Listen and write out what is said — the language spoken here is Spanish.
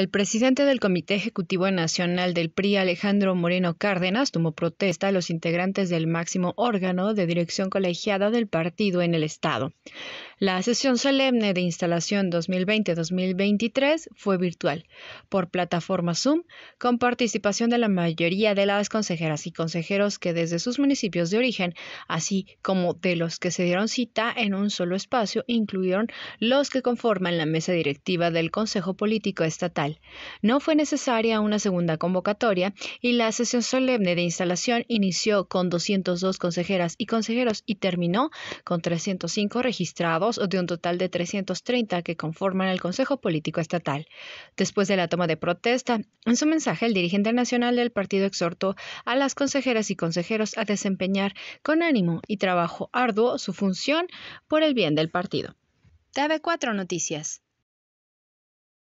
El presidente del Comité Ejecutivo Nacional del PRI, Alejandro Moreno Cárdenas, tomó protesta a los integrantes del máximo órgano de dirección colegiada del partido en el Estado. La sesión solemne de instalación 2020-2023 fue virtual, por plataforma Zoom, con participación de la mayoría de las consejeras y consejeros que desde sus municipios de origen, así como de los que se dieron cita en un solo espacio, incluyeron los que conforman la mesa directiva del Consejo Político Estatal. No fue necesaria una segunda convocatoria y la sesión solemne de instalación inició con 202 consejeras y consejeros y terminó con 305 registrados o de un total de 330 que conforman el Consejo Político Estatal. Después de la toma de protesta, en su mensaje el dirigente nacional del partido exhortó a las consejeras y consejeros a desempeñar con ánimo y trabajo arduo su función por el bien del partido. TV4 Noticias.